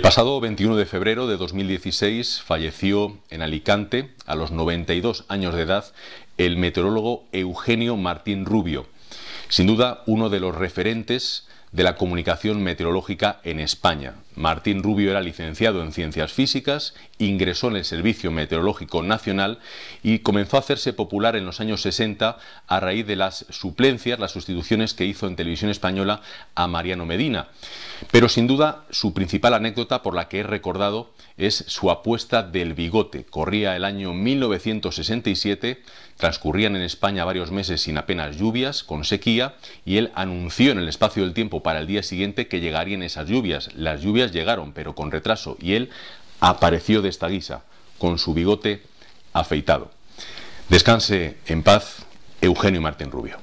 El pasado 21 de febrero de 2016 falleció en Alicante, a los 92 años de edad, el meteorólogo Eugenio Martín Rubio, sin duda uno de los referentes de la comunicación meteorológica en España. Martín Rubio era licenciado en Ciencias Físicas, ingresó en el Servicio Meteorológico Nacional y comenzó a hacerse popular en los años 60 a raíz de las suplencias, las sustituciones que hizo en televisión española a Mariano Medina. Pero sin duda su principal anécdota por la que he recordado es su apuesta del bigote. Corría el año 1967, transcurrían en España varios meses sin apenas lluvias, con sequía, y él anunció en el espacio del tiempo para el día siguiente que llegarían esas lluvias. Las lluvias llegaron, pero con retraso, y él apareció de esta guisa, con su bigote afeitado. Descanse en paz, Eugenio Martín Rubio.